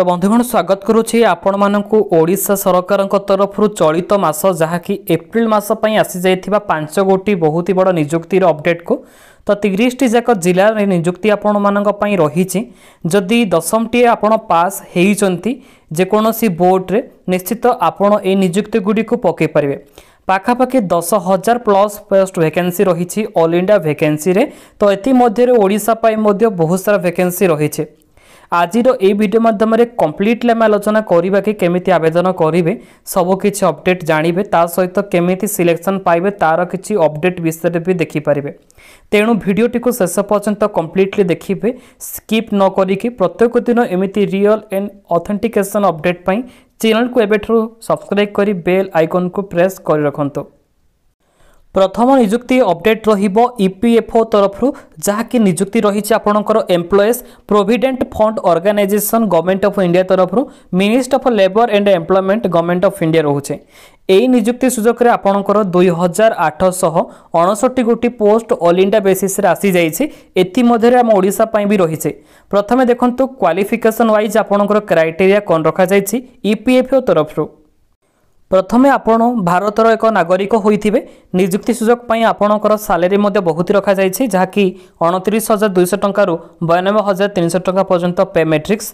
তো বন্ধুগণ ସ୍ୱାଗତ କରୁଛି ଆପଣମାନଙ୍କୁ ଓଡ଼ିଶା ସରକାରଙ୍କ ତରଫରୁ ଚଳିତ ମାସ ଯାହାକି ଏପ୍ରିଲ ମାସ ପାଇଁ ଆସିଯାଇଥିବା ପାଞ୍ଚ ଗୋଟି ବହୁତ ହି ବଡ଼ ନିଯୁକ୍ତିର ଅପଡେଟ୍କୁ ତ ତିରିଶଟି ଯାକ ଜିଲ୍ଲାରେ ନିଯୁକ୍ତି ଆପଣମାନଙ୍କ ପାଇଁ ରହିଛି ଯଦି ଦଶମଟିଏ ଆପଣ ପାସ୍ ହେଇଛନ୍ତି ଯେକୌଣସି ବୋର୍ଡ଼ରେ ନିଶ୍ଚିତ ଆପଣ ଏ ନିଯୁକ୍ତିଗୁଡ଼ିକୁ ପକାଇ ପାରିବେ পাখাপাখি দশ হাজার প্লস পোস্ট ভ্যাকেন্সি রয়েছে অল ইন্ডিয়া ভ্যাকেন্সি তো এমধ্যে ওড়শা পাই বহু সারা ভ্যাকেন্সি রয়েছে আজির এই ভিডিও মাধ্যমে কমপ্লিট আমি আলোচনা করা কি কমিটি আবেদন করবে সবকিছি অপডেট জাঁবে তা সহ কমিটি সিলেকশন পাইবে তার কিছু অপডেট বিষয়ে বি দেখিপারে তেমন ভিডিওটি শেষ পর্যন্ত কমপ্লিটলি দেখবে স্কিপ নকি প্রত্যেক দিন এমিটি রিয়েল এন্ড অথেটিকেসন অপডেট পাই চ্যানেল এবার সবসক্রাইব করে বেল আইকন প্রেস করে রাখতু প্রথম নিযুক্তি অপডেট রহব ইপিএফও তরফর যাকি নিযুক্তি রয়েছে আপনার employees provident fund organisation government of India তরফর minister of labour and employment government of India রয়েছে এই নিযুক্তি সুযোগের আপনার দুই হাজার আঠশহ অণষটি গোটি পোস্ট অল ইন্ডিয়া বেসিসে আসিযাই এমধ্যে আমার ওড়শাপ্রাই রয়েছে প্রথমে দেখুন কোয়ালিফিকেসন ওয়াইজ আপনার ক্রাইটেরিয়া কন রখা যাই ইপিএফও তরফর ପ୍ରଥମେ ଆପଣ ଭାରତର ଏକ ନାଗରିକ ହୋଇଥିବେ ନିଯୁକ୍ତି ସୁଯୋଗ ପାଇଁ ଆପଣଙ୍କର ସାଲେରୀ ମଧ୍ୟ ବହୁତ ରଖାଯାଇଛି ଯାହାକି ଅଣତିରିଶ ହଜାର ଦୁଇଶହ ଟଙ୍କାରୁ ବୟାନବେ ହଜାର ତିନିଶହ ଟଙ୍କା ପର୍ଯ୍ୟନ୍ତ ପେ ମେଟ୍ରିକ୍ସ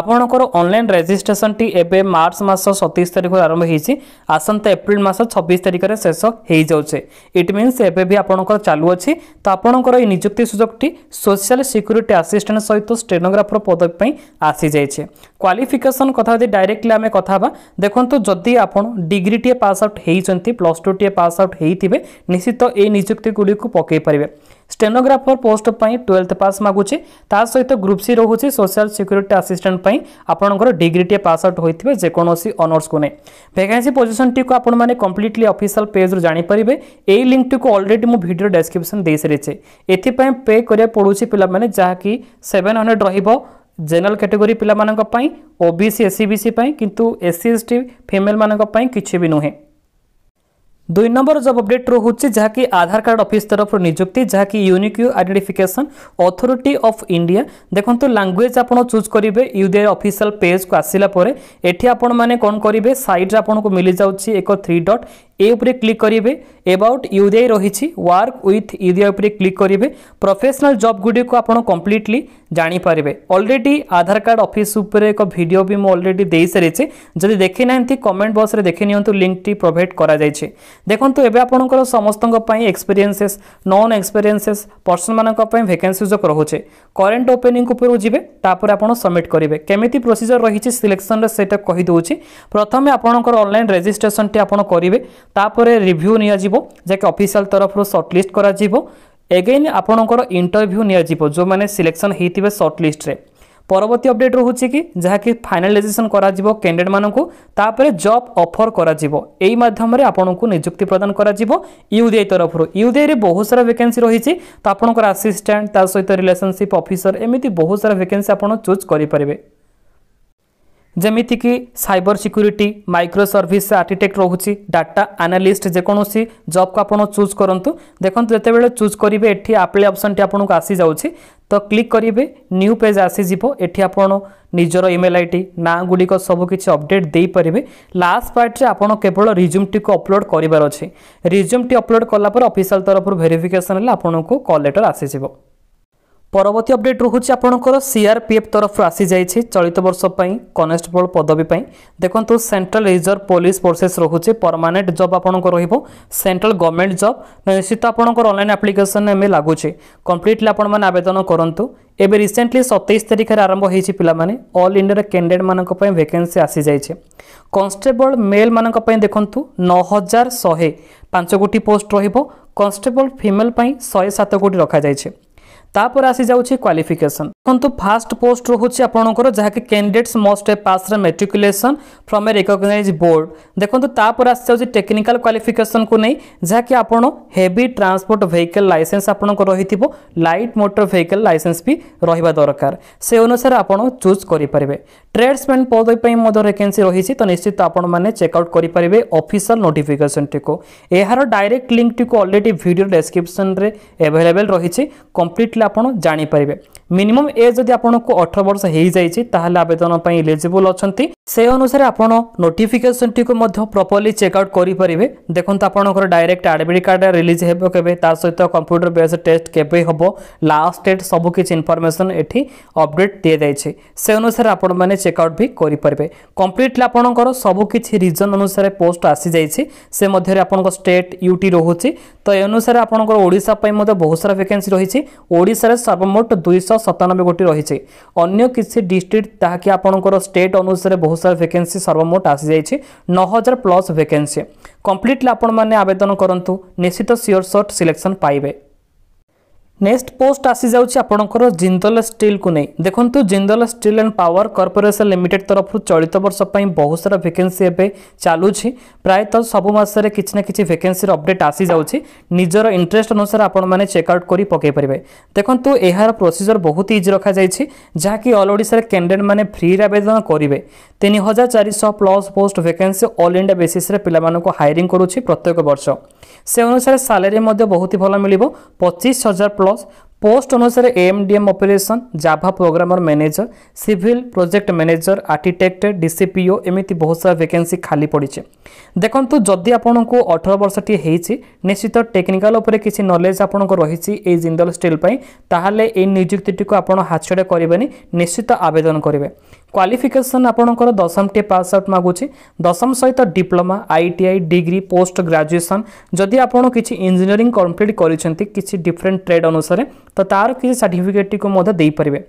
ଆପଣଙ୍କର ଅନଲାଇନ୍ ରେଜିଷ୍ଟ୍ରେସନଟି ଏବେ ମାର୍ଚ୍ଚ ମାସ ସତେଇଶ ତାରିଖରୁ ଆରମ୍ଭ ହୋଇଛି ଆସନ୍ତା ଏପ୍ରିଲ ମାସ ଛବିଶ ତାରିଖରେ ଶେଷ ହୋଇଯାଉଛି ଇଟ୍ ମିନ୍ସ ଏବେ ବି ଆପଣଙ୍କର ଚାଲୁଅଛି ତ ଆପଣଙ୍କର ଏହି ନିଯୁକ୍ତି ସୁଯୋଗଟି ସୋସିଆଲ ସିକ୍ୟୁରିଟି ଆସିଷ୍ଟାଣ୍ଟ ସହିତ ଷ୍ଟେନୋଗ୍ରାଫର ପଦବୀ ପାଇଁ ଆସିଯାଇଛି କ୍ୱାଲିଫିକେସନ୍ କଥା ଯଦି ଡାଇରେକ୍ଟଲି ଆମେ କଥା ହେବା ଦେଖନ୍ତୁ ଯଦି ଆପଣ ডিগ্রিটিয়ে ପାସ୍ ଆଉଟ୍ ହୋଇଛନ୍ତି ପ୍ଲସ୍ ଟୁଟିଏ ପାସ୍ ଆଉଟ୍ ହୋଇଥିବେ ନିଶ୍ଚିତ ଏହି ନିଯୁକ୍ତିଗୁଡ଼ିକୁ ପକାଇ ପାରିବେ ଷ୍ଟେନୋଗ୍ରାଫର ପୋଷ୍ଟ ପାଇଁ ଟୁଏଲ୍ଥ ପାସ୍ ମାଗୁଛି ତା ସହିତ ଗ୍ରୁପ୍ ସି ରହୁଛି ସୋସିଆଲ ସିକ୍ୟୁରିଟି ଆସିଷ୍ଟାଣ୍ଟ ପାଇଁ ଆପଣଙ୍କର ଡିଗ୍ରୀଟିଏ ପାସ୍ ଆଉଟ୍ ହୋଇଥିବେ ଯେକୌଣସି ଅନର୍ସକୁ ନେଇ ଭେକାନ୍ସି ପୋଜିସନଟିକୁ ଆପଣମାନେ କମ୍ପ୍ଲିଟଲି ଅଫିସିଆଲ ପେଜ୍ରୁ ଜାଣିପାରିବେ ଏହି ଲିଙ୍କଟିକୁ ଅଲରେଡ଼ି ମୁଁ ଭିଡ଼ିଓ ଡେସ୍କ୍ରିପସନ୍ ଦେଇସାରିଛି ଏଥିପାଇଁ ପେ କରିବାକୁ ପଡ଼ୁଛି ପିଲାମାନେ ଯାହାକି ସେଭେନ୍ ହଣ୍ଡ୍ରେଡ଼ ରହିବ জেনারেল ক্যাটেগরি পিলামানঙ্ক পাই ওবিসি এসসি বিসি পাই কিন্তু এসসি এসটি ফিমেল মানঙ্ক পাই কিছু বি নুহেঁ দুই নম্বর জব অপডেট যা কি আধার কার্ড অফিস তরফর নিযুক্তি যা কি unique U identification authority of India দেখুন ল্যাঙ্গুয়েজ আপনার চুজ করবে ইউডিআই অফিসিয়াল পেজ কু আসিলা পরে এটি আপনার মানে কম করবে সাইড্রে আপনার মিলে যাচ্ছে এক থ্রি ডট এ উপরে ক্লিক করবে এবাউট ইউডিআই রয়েছে ওয়ার্ক উইথ ইউডিআই উপরে ক্লিক করবে প্রফেসনাল জব গুড়ি আপনার কমপ্লিটলি জাঁপারে অলরেডি আধার কার্ড অফিস উপরে এক ভিডিও বি অলরেডি দিয়ে সারিছি যদি দেখি না কমেন্ট বক্সে দেখে নিউ লিঙ্কটি প্রোভাইড করা যাই দেখন্তু এবে আপনার সমস্ত এক্সপিরিয়েন্সেস নন এক্সপিরিয়েন্সেস পর্সন মান ভ্যাকেন্সি যোগ রয়েছে করেন্ট ওপেনিং উপরু যাবে তাপরে আপনার সবমিট করবে কমিটি প্রোসিজর রয়েছে সিলেকশনরে সেটা কহিদেছি প্রথমে আপনার অনলাইন রেজিষ্ট্রেসনটি আপনার করবে তাপরে রিভ্যু নিয়ে যাকে অফিসিয়াল তরফর সর্টলিস্ট করা এগেইন আপনার ইন্টরভ্যু নিয়ে যে সিলেকশন হয়ে সর্টলিস্টে পরবর্তী অপডেট রয়েছে কি যাকি ফাইনালাইজেসন করা ক্যান্ডিডেট মানুষ তাপরে জব অফর করা এই মাধ্যমে আপনার নিযুক্তি প্রদান করা ইউডিআই তরফর ইউডিআইরে বহু সারা ভ্যাকেন্সি রয়েছে তো আপনার আসিষ্টাট তা সহ রিলেসনশিপ অফিসর এমিতি বহু সারা ভ্যাকেন্সি আপনার চুজ করে ଯେମିତିକି cyber security micro service architect ରହୁଛି ଡାଟା ଆନାଲିଷ୍ଟ ଯେକୌଣସି ଜବ୍କୁ ଆପଣ ଚୁଜ୍ କରନ୍ତୁ ଦେଖନ୍ତୁ ଯେତେବେଳେ ଚୁଜ୍ କରିବେ ଏଠି ଆପ୍ଲାଏ ଅପସନ୍ଟି ଆପଣଙ୍କୁ ଆସିଯାଉଛି ତ କ୍ଲିକ୍ କରିବେ ନ୍ୟୁ ପେଜ୍ ଆସିଯିବ ଏଠି ଆପଣ ନିଜର ଇମେଲ୍ ଆଇ ଡ଼ି ନାଁ ଗୁଡ଼ିକ ସବୁ କିଛି ଅପଡ଼େଟ୍ ଦେଇପାରିବେ ଲାଷ୍ଟ ପାର୍ଟରେ ଆପଣ କେବଳ ରିଜ୍ୟୁମ୍ଟିକୁ ଅପଲୋଡ଼ କରିବାର ଅଛି ରିଜ୍ୟୁମ୍ଟି ଅପଲୋଡ଼ କଲା ପରେ ଅଫିସିଆଲ ତରଫରୁ ଭେରିଫିକେସନ୍ ହେଲେ ଆପଣଙ୍କୁ କଲ୍ ଲେଟର୍ ଆସିଯିବ পরবর্তী অপডেট রয়েছে আপনার সিআরপিএফ তরফ আসি যাই চলিত বর্ষ কনস্টেবল পদবী দেখুন সেন্ট্রাল রিজর্ভ পুলিশ ফোর্সেস রয়েছে পরমানেন্ট জব আপনার রহব সেন্ট্রাল গভর্নমেন্ট জব নিশ্চিত আপনার অনলাইন আপ্লিকেসন এমনি লাগুছে কমপ্লিটলি আপনার আবেদন করতু এবে রিসেন্টলি সতেইশ তারিখে আরম্ভ হয়েছে পিলামানে অল ইন্ডিয়ার ক্যান্ডিডেট মানক ভ্যাকেন্সি যাই কনস্টেবল মেল মানুষ দেখুন ন হাজার শহে পাঁচ কোটি পোস্ট রহব কনস্টেবল ফিমেল শহে সাত কোটি রখা যাই ତାପରେ ଆସିଯାଉଛି କ୍ୱାଲିଫିକେସନ୍ ଦେଖନ୍ତୁ ଫାଷ୍ଟ ପୋଷ୍ଟ ରହୁଛି ଆପଣଙ୍କର ଯାହାକି କ୍ୟାଣ୍ଡିଡେଟ୍ସ ମଷ୍ଟ ଏ ପାସ୍ର matriculation from a recognise board ଦେଖନ୍ତୁ ତାପରେ ଆସିଯାଉଛି ଟେକ୍ନିକାଲ କ୍ୱାଲିଫିକେସନ୍କୁ ନେଇ ଯାହାକି ଆପଣ ହେଭି ଟ୍ରାନ୍ସପୋର୍ଟ ଭେହିକଲ୍ ଲାଇସେନ୍ସ ଆପଣଙ୍କର ରହିଥିବ ଲାଇଟ୍ ମୋଟର ଭେହିକଲ୍ ଲାଇସେନ୍ସ ବି ରହିବା ଦରକାର ସେ ଅନୁସାରେ ଆପଣ ଚୁଜ୍ କରିପାରିବେ ଟ୍ରେଡ୍ସମ୍ୟାନ୍ ପଦ ପାଇଁ ମଧ୍ୟ ଭେକେନ୍ସି ରହିଛି ତ ନିଶ୍ଚିତ ଆପଣମାନେ ଚେକ୍ଆଉଟ୍ କରିପାରିବେ ଅଫିସିଆଲ୍ ନୋଟିଫିକେସନ୍ଟିକୁ ଏହାର ଡାଇରେକ୍ଟ ଲିଙ୍କ୍ଟିକୁ ଅଲରେଡ଼ି ଭିଡ଼ିଓ ଡେସ୍କ୍ରିପ୍ସନ୍ରେ ଆଭେଲେବଲ୍ ରହିଛି କମ୍ପ୍ଲିଟ୍ ଆପଣ ଜାଣିପାରିବେ ମିନିମମ୍ ଏଜ୍ ଯଦି ଆପଣଙ୍କୁ ଅଠର ବର୍ଷ ହୋଇଯାଇଛି ତାହେଲେ ଆବେଦନ ପାଇଁ ଇଲିଜିବୁଲ୍ ଅଛନ୍ତି ସେ ଅନୁସାରେ ଆପଣ ନୋଟିଫିକେସନ୍ଟିକୁ ମଧ୍ୟ ପ୍ରପରଲି ଚେକ୍ଆଉଟ୍ କରିପାରିବେ ଦେଖନ୍ତୁ ଆପଣଙ୍କର ଡାଇରେକ୍ଟ ଆଡ଼ମିଟ୍ କାର୍ଡ଼ ରିଲିଜ୍ ହେବ କେବେ ତା ସହିତ କମ୍ପ୍ୟୁଟର ବେସ୍ ଟେଷ୍ଟ କେବେ ହେବ ଲାଷ୍ଟ ଡେଟ୍ ସବୁ କିଛି ଇନଫର୍ମେସନ୍ ଏଠି ଅପଡ଼େଟ୍ ଦିଆଯାଇଛି ସେ ଅନୁସାରେ ଆପଣମାନେ ଚେକ୍ଆଉଟ୍ ବି କରିପାରିବେ କମ୍ପ୍ଲିଟଲି ଆପଣଙ୍କର ସବୁ କିଛି ରିଜନ୍ ଅନୁସାରେ ପୋଷ୍ଟ ଆସିଯାଇଛି ସେ ମଧ୍ୟରେ ଆପଣଙ୍କ ଷ୍ଟେଟ୍ ୟୁଟି ରହୁଛି ତ ଏ ଅନୁସାରେ ଆପଣଙ୍କର ଓଡ଼ିଶା ପାଇଁ ମଧ୍ୟ ବହୁତ ସାରା ଭେକେନ୍ସି ରହିଛି ଓଡ଼ିଶାରେ ସର୍ବମୋଟ ଦୁଇଶହ ସତାନବେ ଗୋଟି ରହିଛି ଅନ୍ୟ କିଛି ଡିଷ୍ଟ୍ରିକ୍ଟ ତାହାକି ଆପଣଙ୍କର ଷ୍ଟେଟ୍ ଅନୁସାରେ ବହୁତ ସାରା ଭେକେନ୍ସି ସର୍ବମୋଟ ଆସିଯାଇଛି ନଅ ହଜାର ପ୍ଲସ୍ ଭେକେନ୍ସି କମ୍ପ୍ଲିଟଲି ଆପଣମାନେ ଆବେଦନ କରନ୍ତୁ ନିଶ୍ଚିତ ସିଓର ସର୍ଟ ସିଲେକ୍ସନ୍ ପାଇବେ নেক্সট পোস্ট আসিযাଉଛି ଆପଣଙ୍କର ଜିନ୍ଦଲ ଷ୍ଟିଲ୍କୁ ନେଇ ଦେଖନ୍ତୁ Jindal steel and power corporation limited ତରଫରୁ ଚଳିତ ବର୍ଷ ପାଇଁ ବହୁତ ସାରା ଭେକେନ୍ସି ଏବେ ଚାଲୁଛି ପ୍ରାୟତଃ ସବୁ ମାସରେ କିଛି ନା କିଛି ଭେକେନ୍ସିର ଅପଡେଟ୍ ଆସିଯାଉଛି ନିଜର ଇଣ୍ଟରେଷ୍ଟ ଅନୁସାରେ ଆପଣମାନେ ଚେକ୍ଆଉଟ୍ କରି ପକାଇ ପାରିବେ ଦେଖନ୍ତୁ ଏହାର ପ୍ରୋସିଜର ବହୁତ ଇଜି ରଖାଯାଇଛି ଯାହାକି ଅଲ୍ ଓଡ଼ିଶାରେ କ୍ୟାଣ୍ଡିଡେଟ୍ମାନେ ଫ୍ରିରେ ଆବେଦନ କରିବେ ତିନି ହଜାର ଚାରିଶହ plus post vacancy all India ବେସିସ୍ରେ ପିଲାମାନଙ୍କୁ ହାୟରିଂ କରୁଛି ପ୍ରତ୍ୟେକ ବର୍ଷ ସେ ଅନୁସାରେ ସାଲେରୀ ମଧ୍ୟ ବହୁତ ଭଲ ମିଳିବ ପଚିଶ ହଜାର ପ୍ଲସ୍ বস পোস্ট অনুসারে AMDM operation Java programmer manager civil project manager architect DCPO এমিতি বহু সারা ভ্যাকেন্সি খালি পড়িছে দেখুন যদি আপনার অঠর বর্ষটি হয়েছে নিশ্চিত টেকনিকাল উপরে কিছু নলেজ আপনার রয়েছে এই জিন্দল স্টিল তাহলে এই নিযুক্তিটি আপনার হাতছড়া করবে নিশ্চিত আবেদন করবে କ୍ୱାଲିଫିକେସନ୍ ଆପଣଙ୍କର ଦଶମ ଟି ପାସ୍ ଆଉଟ୍ ମାଗୁଛି ଦଶମ ସହିତ diploma I T I degree post graduation ଯଦି ଆପଣ କିଛି ଇଞ୍ଜିନିୟରିଂ କମ୍ପ୍ଲିଟ୍ କରିଛନ୍ତି କିଛି ଡିଫରେଣ୍ଟ ଟ୍ରେଡ୍ ଅନୁସାରେ ତ ତା'ର କିଛି ସାର୍ଟିଫିକେଟ୍ଟିକୁ ମଧ୍ୟ ଦେଇପାରିବେ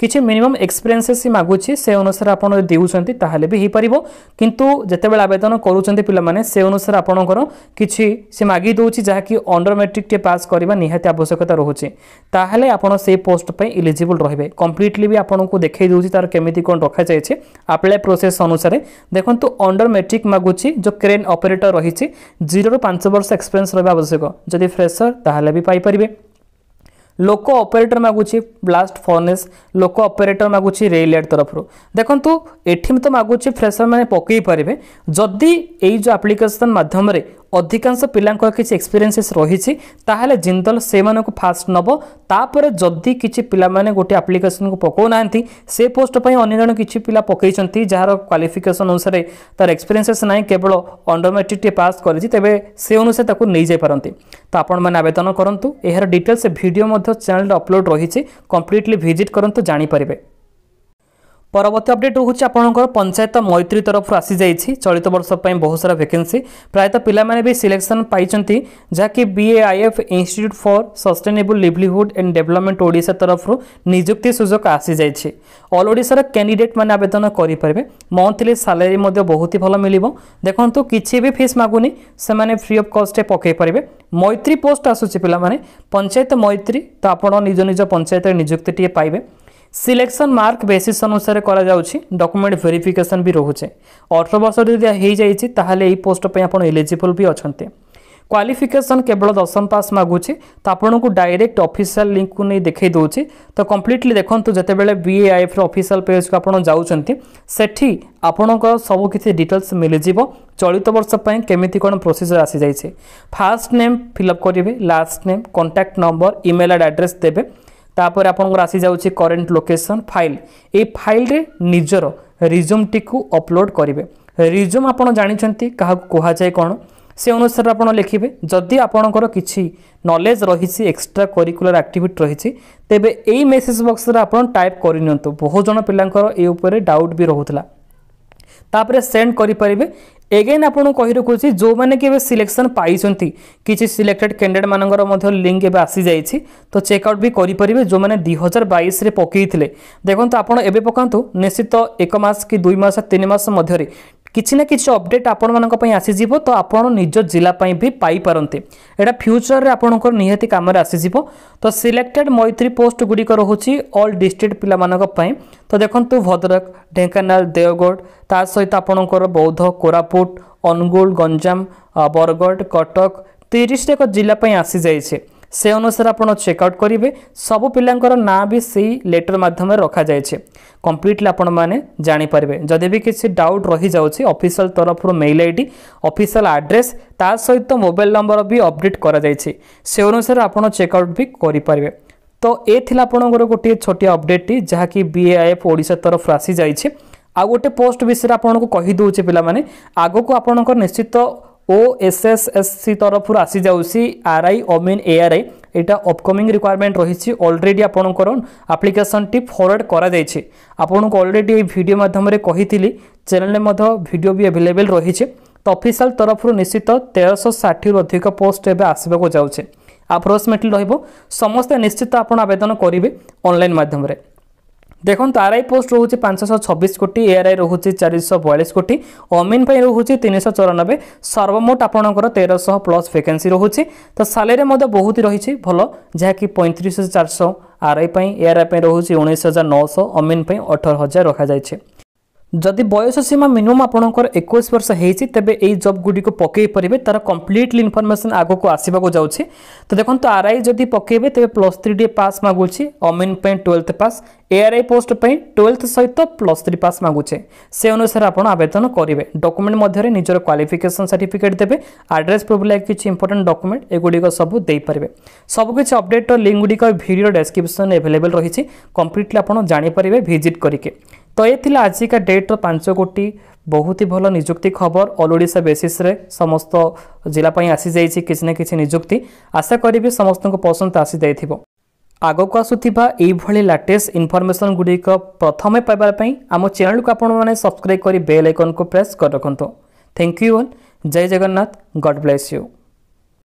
କିଛି ମିନିମମ୍ ଏକ୍ସପିରିଏନ୍ସେସ୍ ମାଗୁଛି ସେ ଅନୁସାରେ ଆପଣ ଯଦି ଦେଉଛନ୍ତି ତାହେଲେ ବି ହୋଇପାରିବ କିନ୍ତୁ ଯେତେବେଳେ ଆବେଦନ କରୁଛନ୍ତି ପିଲାମାନେ ସେ ଅନୁସାରେ ଆପଣଙ୍କର କିଛି ସେ ମାଗି ଦେଉଛି ଯାହାକି ଅଣ୍ଡର ମେଟ୍ରିକ୍ଟିଏ ପାସ୍ କରିବା ନିହାତି ଆବଶ୍ୟକତା ରହୁଛି ତାହେଲେ ଆପଣ ସେଇ ପୋଷ୍ଟ ପାଇଁ ଇଲିଜିବୁଲ୍ ରହିବେ କମ୍ପ୍ଲିଟଲି ବି ଆପଣଙ୍କୁ ଦେଖାଇ ଦେଉଛି ତା'ର କେମିତି କ'ଣ ରଖାଯାଇଛି ଆପ୍ଲାଏ ପ୍ରୋସେସ୍ ଅନୁସାରେ ଦେଖନ୍ତୁ ଅଣ୍ଡର ମେଟ୍ରିକ୍ ମାଗୁଛି ଯେଉଁ କ୍ରେନ୍ ଅପରେଟର୍ ରହିଛି ଜିରୋରୁ ପାଞ୍ଚ ବର୍ଷ ଏକ୍ସପିରିଏନ୍ସ ରହିବା ଆବଶ୍ୟକ ଯଦି ଫ୍ରେସର ତାହେଲେ ବି ପାଇପାରିବେ ଲୋକ ଅପରେଟର ମାଗୁଛି ବ୍ଲାଷ୍ଟ ଫର୍ନେସ୍ ଲୋକ ଅପରେଟର ମାଗୁଛି ରେଲ୍ ଏଡ୍ ତରଫରୁ ଦେଖନ୍ତୁ ଏଠି ତ ମାଗୁଛି ଫ୍ରେସରମାନେ ପକାଇ ପାରିବେ ଯଦି ଏଇ ଯେଉଁ ଆପ୍ଲିକେସନ୍ ମାଧ୍ୟମରେ ଅଧିକାଂଶ ପିଲାଙ୍କର କିଛି ଏକ୍ସପିରିଏନ୍ସେସ୍ ରହିଛି ତାହେଲେ ଜିନ୍ଦଲ ସେମାନଙ୍କୁ ଫାଷ୍ଟ ନେବ ତାପରେ ଯଦି କିଛି ପିଲାମାନେ ଗୋଟେ ଆପ୍ଲିକେସନକୁ ପକାଉନାହାନ୍ତି ସେ ପୋଷ୍ଟ ପାଇଁ ଅନ୍ୟ ଜଣ କିଛି ପିଲା ପକାଇଛନ୍ତି ଯାହାର କ୍ୱାଲିଫିକେସନ୍ ଅନୁସାରେ ତାର ଏକ୍ସପିରିଏନ୍ସେସ୍ ନାହିଁ କେବଳ ଅଣ୍ଡର ମେଟ୍ରିକ୍ଟିଏ ପାସ୍ କରିଛି ତେବେ ସେ ଅନୁସାରେ ତାକୁ ନେଇଯାଇପାରନ୍ତି ତ ଆପଣମାନେ ଆବେଦନ କରନ୍ତୁ ଏହାର ଡିଟେଲ୍ସ ଭିଡ଼ିଓ ମଧ୍ୟ ଚ୍ୟାନେଲରେ ଅପଲୋଡ଼ ରହିଛି କମ୍ପ୍ଲିଟଲି ଭିଜିଟ୍ କରନ୍ତୁ ଜାଣିପାରିବେ পরবর্তী অপডেট রয়েছে আপনার পঞ্চায়েত মৈত্রী তরফ আসি যাই চলিত বর্ষ বহু সারা ভ্যাকেন্সি প্রায়তঃ পিলামানে বি সিলেকশন পাইছেন যা যাকি BAIF institute for sustainable livelihood and development Odisha তরফ নিযুক্তি সুযোগ আসি যাই অল ওড়শার ক্যান্ডিডেট মানে আবেদন করে মন্থলি স্যালারি বহুত ভাল মিলব দেখুন কিছু বি ফিস মাগুনি সে ফ্রি অফ কষ্টে পকাই পারে মৈত্রী পোস্ট আসুচি পিলামানে পঞ্চায়েত মৈত্রী তো আপনার নিজ নিজ পঞ্চায়েতের নিযুক্তিটিয়ে পাইবে সিলেকশন মার্ক বেসিস অনুসারে କରାଯାଉଛି ডকুমেন্ট ভেরিফিকেসন বি রহুছে অঠর বর্ষ যদি হয়েযাইছি তাহলে এই পোস্ট পাই আপনার এলিজিবল বি অনেক କ୍ୱାଲିଫିକେସନ୍ କେବଳ ଦଶମ ପାସ୍ ମାଗୁଛି ତ ଆପଣଙ୍କୁ ଡାଇରେକ୍ଟ ଅଫିସିଆଲ ଲିଙ୍କକୁ ନେଇ ଦେଖାଇ ଦେଉଛି ତ କମ୍ପ୍ଲିଟଲି ଦେଖନ୍ତୁ ଯେତେବେଳେ ବି ଏ ଆଇଏଫ୍ର ଅଫିସିଆଲ ପେଜ୍କୁ ଆପଣ ଯାଉଛନ୍ତି ସେଠି ଆପଣଙ୍କର ସବୁ କିଛି ଡିଟେଲ୍ସ ମିଳିଯିବ ଚଳିତ ବର୍ଷ ପାଇଁ କେମିତି କ'ଣ ପ୍ରୋସିଜର ଆସିଯାଇଛି ଫାର୍ଷ୍ଟ ନେମ୍ ଫିଲ୍ଅପ୍ କରିବେ last name contact number email address ଦେବେ ତାପରେ ଆପଣଙ୍କର ଆସିଯାଉଛି କରେଣ୍ଟ ଲୋକେସନ୍ ଫାଇଲ୍ ଏଇ ଫାଇଲ୍ରେ ନିଜର ରିଜୁମ୍ଟିକୁ ଅପଲୋଡ଼ କରିବେ ରିଜୁମ୍ ଆପଣ ଜାଣିଛନ୍ତି କାହାକୁ କୁହାଯାଏ କ'ଣ ସେ ଅନୁସାରେ ଆପଣ ଲେଖିବେ ଯଦି ଆପଣଙ୍କର କିଛି ନଲେଜ ରହିଛି ଏକ୍ସଟ୍ରା କରିକୁଲାର ଆକ୍ଟିଭିଟି ରହିଛି ତେବେ ଏଇ ମେସେଜ ବକ୍ସରେ ଆପଣ ଟାଇପ୍ କରିନିଅନ୍ତୁ ବହୁ ଜଣ ପିଲାଙ୍କର ଏ ଉପରେ ଡାଉଟ୍ ବି ରହୁଥିଲା ତାପରେ ସେଣ୍ଡ କରିପାରିବେ ଏଗେନ୍ ଆପଣଙ୍କୁ କହି ରଖୁଛି ଯେଉଁମାନେ କି ଏବେ ସିଲେକ୍ସନ୍ ପାଇଛନ୍ତି କିଛି ସିଲେକ୍ଟେଡ୍ କ୍ୟାଣ୍ଡିଡେଟ୍ ମାନଙ୍କର ମଧ୍ୟ ଲିଙ୍କ୍ ଏବେ ଆସିଯାଇଛି ତ ଚେକ୍ଆଉଟ୍ ବି କରିପାରିବେ ଯେଉଁମାନେ ଦୁଇ ହଜାର ବାଇଶରେ ପକାଇଥିଲେ ଦେଖନ୍ତୁ ଆପଣ ଏବେ ପକାନ୍ତୁ ନିଶ୍ଚିତ ଏକ ମାସ କି ଦୁଇ ମାସ ତିନି ମାସ ମଧ୍ୟରେ କିଛି ନା କିଛି ଅପଡ଼େଟ୍ ଆପଣମାନଙ୍କ ପାଇଁ ଆସିଯିବ ତ ଆପଣ ନିଜ ଜିଲ୍ଲା ପାଇଁ ବି ପାଇପାରନ୍ତି ଏଇଟା ଫ୍ୟୁଚରରେ ଆପଣଙ୍କର ନିହାତି କାମରେ ଆସିଯିବ ତ ସିଲେକ୍ଟେଡ୍ ମୈତ୍ରୀ ପୋଷ୍ଟ ଗୁଡ଼ିକ ରହୁଛି ଅଲ୍ ଡିଷ୍ଟ୍ରିକ୍ଟ ପିଲାମାନଙ୍କ ପାଇଁ ତ ଦେଖନ୍ତୁ ଭଦ୍ରକ ଢେଙ୍କାନାଳ ଦେଓଗଡ଼ ତା ସହିତ ଆପଣଙ୍କର ବୌଦ୍ଧ କୋରାପୁଟ ଅନୁଗୁଳ ଗଞ୍ଜାମ ବରଗଡ଼ କଟକ ତିରିଶଟା ଏକ ଜିଲ୍ଲା ପାଇଁ ଆସିଯାଇଛି সে অনুসারে আপনার চেকআউট করবে সবু পিলাঙ্কর না বি সেই লেটর মাধ্যমে রখাযাইছে কমপ্লিটলি আপন মানে জাঁপারে যদি বি কিছু ডাউট রহিযাচ্ছে অফিসিয়াল তরফর মেইল আইডি অফিসিয়াল আড্রেস তা সহিত মোবাইল নম্বর বি অপডেট করা যাই সে অনুসারে আপনার চেকআউট বি করে তো এ লা আপনার গোটিয়ে ছোটিয়া অপডেটটি যা কি বিএআইএফ ওড়শা তরফ আসি যাই আউ গোটে পোস্ট বিষয়ে আপনার কহিদেছে পিলা মানে আগক আপনার নিশ্চিত ওএসএসএসসি তরফর আসিযাউছি আরআই অমিন এআরআই এটা অপকমিং রিকোয়ারমেন্ট রয়েছে অলরেডি আপনার আপ্লিকেসনটি ফরওয়ার্ড করা যাই আপনার অলরেডি এই ভিডিও মাধ্যমে কহিলি চ্যানেলে ভিডিও বি এভেলেবেল রয়েছে তো অফিসিয়াল তরফর নিশ্চিত তেরশো ষাঠির অধিক পোস্ট এবে আসবাক যাচ্ছে আপ্রোক্সিমেটলি রহব সমস্তে নিশ্চিত আপনার আবেদন করবে অনলাইন মাধ্যমে দেখুন আরআই পোস্ট রয়েছে পাঁচশহ ছবিশ কোটি এআরআই রয়েছে চারিশহ বয়াশ কোটি অমিন পাই রয়েছে তিনশহ চৌরানবে সর্বমোট আপনার তেরশহ প্লস ভ্যাকেন্সি রয়েছে তো স্যালারি বহুত রয়েছে ভাল যা কি পঁয়ত্রিশ চারশহ আরআই এআরআই রয়েছে উনিশ হাজার নশহ অমিন অঠর হাজার রখা যাইছে ଯଦି ବୟସ ସୀମା ମିନିମମ୍ ଆପଣଙ୍କର ଏକୋଇଶ ବର୍ଷ ହେଇଛି ତେବେ ଏଇ ଜବ୍ ଗୁଡ଼ିକୁ ପକାଇ ପାରିବେ ତା'ର କମ୍ପ୍ଲିଟଲି ଇନଫର୍ମେସନ୍ ଆଗକୁ ଆସିବାକୁ ଯାଉଛି ତ ଦେଖନ୍ତୁ ଆର୍ ଆଇ ଯଦି ପକାଇବେ ତେବେ ପ୍ଲସ୍ ଥ୍ରୀ ଟିକେ ପାସ୍ ମାଗୁଛି ଅମିନ୍ ପାଇଁ ଟୁଏଲ୍ଥ ପାସ୍ ଏଆର୍ଆଇ ପୋଷ୍ଟ ପାଇଁ ଟୁଏଲ୍ଥ ସହିତ ପ୍ଲସ୍ ଥ୍ରୀ ପାସ୍ ମାଗୁଛେ ସେ ଅନୁସାରେ ଆପଣ ଆବେଦନ କରିବେ ଡକୁମେଣ୍ଟ ମଧ୍ୟରେ ନିଜର କ୍ୱାଲିଫିକେସନ୍ ସର୍ଟିଫିକେଟ୍ ଦେବେ ଆଡ୍ରେସ୍ ପ୍ରୁଫ୍ ଲାଗି କିଛି ଇମ୍ପୋର୍ଟାଣ୍ଟ ଡକୁମେଣ୍ଟ ଏଗୁଡ଼ିକ ସବୁ ଦେଇପାରିବେ ସବୁକିଛି ଅପଡେଟ୍ର ଲିଙ୍କ୍ ଗୁଡ଼ିକ ଭିଡ଼ିଓ ଡେସ୍କ୍ରିପ୍ସନ୍ରେ ଆଭେଲେବଲ୍ ରହିଛି କମ୍ପ୍ଲିଟଲି ଆପଣ ଜାଣିପାରିବେ ଭିଜିଟ୍ କରିକି ତ ଏ ଥିଲା ଆଜିକା ଡେଟ୍ର ପାଞ୍ଚ କୋଟି ବହୁତ ଭଲ ନିଯୁକ୍ତି ଖବର ଅଲ୍ ଓଡ଼ିଶା ବେସିସ୍ରେ ସମସ୍ତ ଜିଲ୍ଲା ପାଇଁ ଆସିଯାଇଛି କିଛି ନା କିଛି ନିଯୁକ୍ତି ଆଶା କରିବି ସମସ୍ତଙ୍କ ପସନ୍ଦ ଆସିଯାଇଥିବ ଆଗକୁ ଆସୁଥିବା ଏଇଭଳି ଲାଟେଷ୍ଟ ଇନଫର୍ମେସନ୍ ଗୁଡ଼ିକ ପ୍ରଥମେ ପାଇବା ପାଇଁ ଆମ ଚ୍ୟାନେଲକୁ ଆପଣମାନେ ସବସ୍କ୍ରାଇବ୍ କରି ବେଲ୍ ଆଇକନ୍କୁ ପ୍ରେସ୍ କରି ରଖନ୍ତୁ thank you Jai Jagannath God bless you